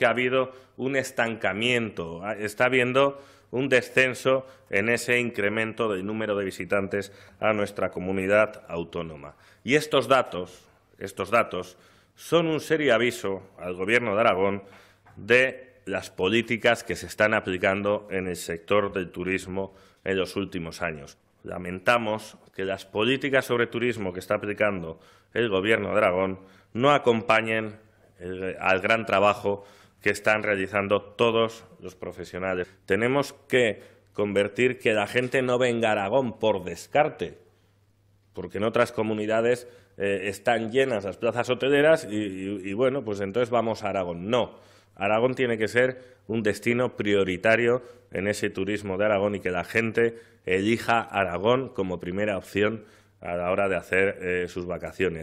que ha habido un estancamiento, ah, está habiendo un descenso en ese incremento del número de visitantes a nuestra comunidad autónoma. Y estos datos, estos datos son un serio aviso al Gobierno de Aragón de las políticas que se están aplicando en el sector del turismo en los últimos años. Lamentamos que las políticas sobre turismo que está aplicando el Gobierno de Aragón no acompañen al gran trabajo que están realizando todos los profesionales. Tenemos que convertir que la gente no venga a Aragón por descarte, porque en otras comunidades eh, están llenas las plazas hoteleras y, bueno, pues entonces vamos a Aragón. No, Aragón tiene que ser un destino prioritario en ese turismo de Aragón y que la gente elija Aragón como primera opción a la hora de hacer eh, sus vacaciones.